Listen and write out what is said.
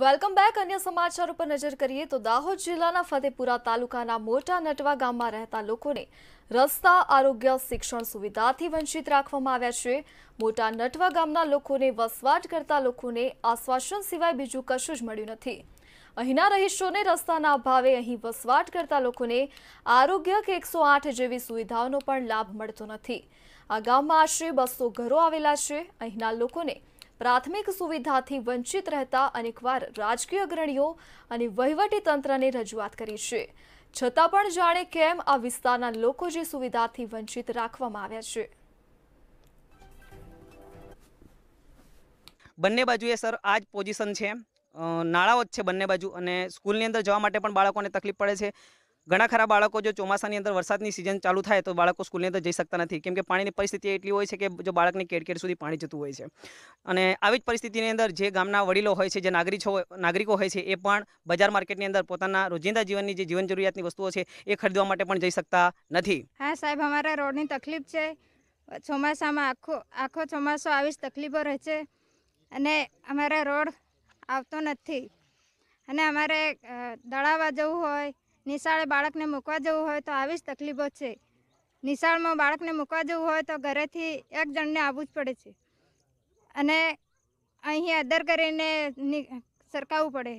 welcome back અન્ય સમાચાર ઉપર નજર કરીએ તો દાહોદ જિલ્લાના ફતેપુરા તાલુકાના મોટા નટવા ગામમાં રહેતા લોકોને રસ્તા આરોગ્ય શિક્ષણ સુવિધાથી વંચિત રાખવામાં આવ્યા છે મોટા નટવા ગામના લોકોને વસવાટ કરતા લોકોને આશ્વાસન સિવાય બીજું કશું જ મળ્યું નથી અહીંના રહીશોને રસ્તાના અભાવે અહીં વસવાટ કરતા લોકોને આરોગ્ય કે એકસો જેવી સુવિધાઓનો પણ લાભ મળતો નથી આ ગામમાં આશરે બસો ઘરો આવેલા છે અહીંના લોકોને પ્રાથમિક સુવિધાથી વંચિત રહેતા અનેકવાર રાજકીય અગ્રણીઓ અને વહીવટી તંત્રને રજૂઆત કરી છે છતાં પણ જાણે કેમ આ વિસ્તારના લોકો જે સુવિધાથી વંચિત રાખવામાં આવ્યા છે બંને બાજુએ સર આ જ પોઝિશન છે નાળાઓ જ છે બંને બાજુ અને સ્કૂલની અંદર જવા માટે પણ બાળકોને તકલીફ પડે છે ઘણા ખરા બાળકો જો ચોમાસાની અંદર વરસાદની સિઝન ચાલુ થાય તો બાળકો સ્કૂલની અંદર જઈ શકતા નથી કેમ કે પાણીની પરિસ્થિતિ એટલી હોય છે કે જો બાળકને કેડકેડ સુધી પાણી જતું હોય છે અને આવી જ પરિસ્થિતિની અંદર જે ગામના વડીલો હોય છે જે નાગરિકો નાગરિકો હોય છે એ પણ બજાર માર્કેટની અંદર પોતાના રોજિંદા જીવનની જે જીવન જરૂરિયાતની વસ્તુઓ છે એ ખરીદવા માટે પણ જઈ શકતા નથી હા સાહેબ અમારા રોડની તકલીફ છે ચોમાસામાં આખો આખો ચોમાસો આવી જ તકલીફો રહે છે અને અમારા રોડ આવતો નથી અને અમારે દળાવા જવું હોય નિશાળે બાળકને મૂકવા જવું હોય તો આવી જ તકલીફો છે નિશાળમાં બાળકને મૂકવા જવું હોય તો ઘરેથી એક જણને આવવું જ પડે છે અને અહીં અદર કરીને સરકાવવું પડે